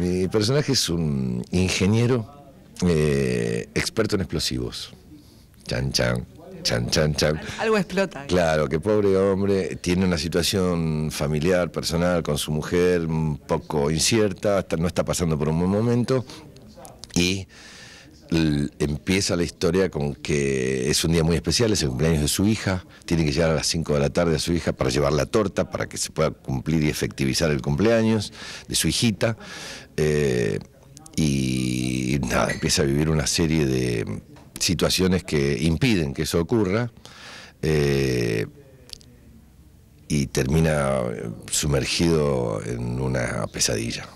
Mi personaje es un ingeniero eh, experto en explosivos. Chan, chan. Chan, chan, chan. Algo explota. Claro, que pobre hombre, tiene una situación familiar, personal, con su mujer un poco incierta, no está pasando por un buen momento y empieza la historia con que es un día muy especial, es el cumpleaños de su hija, tiene que llegar a las 5 de la tarde a su hija para llevar la torta, para que se pueda cumplir y efectivizar el cumpleaños de su hijita. Eh, y nada, empieza a vivir una serie de situaciones que impiden que eso ocurra. Eh, y termina sumergido en una pesadilla.